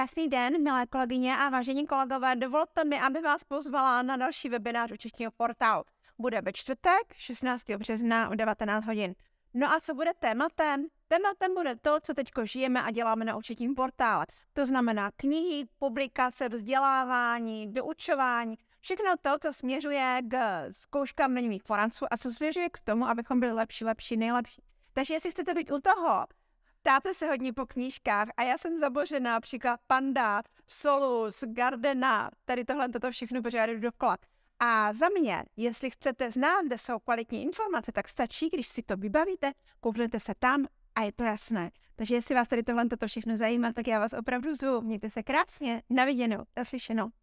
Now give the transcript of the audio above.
Krásný den, milé kolegyně a vážení kolegové. Dovolte mi, aby vás pozvala na další webinář Učetního portálu. Bude ve čtvrtek 16. března o 19 hodin. No a co bude tématem? Tématem bude to, co teď žijeme a děláme na Učetním portále. To znamená knihy, publikace, vzdělávání, doučování, všechno to, co směřuje k zkouškám daňových poradců a co směřuje k tomu, abychom byli lepší, lepší, nejlepší. Takže jestli chcete být u toho, ptáte se hodně po knížkách a já jsem zabořená například Panda, Solus, Gardena, tady tohle, toto všechno, protože já jdu dokola. A za mě, jestli chcete znát, kde jsou kvalitní informace, tak stačí, když si to vybavíte, kouknete se tam a je to jasné. Takže jestli vás tady tohle toto všechno zajímá, tak já vás opravdu zvu. Mějte se krásně, naviděnou, naslyšenou.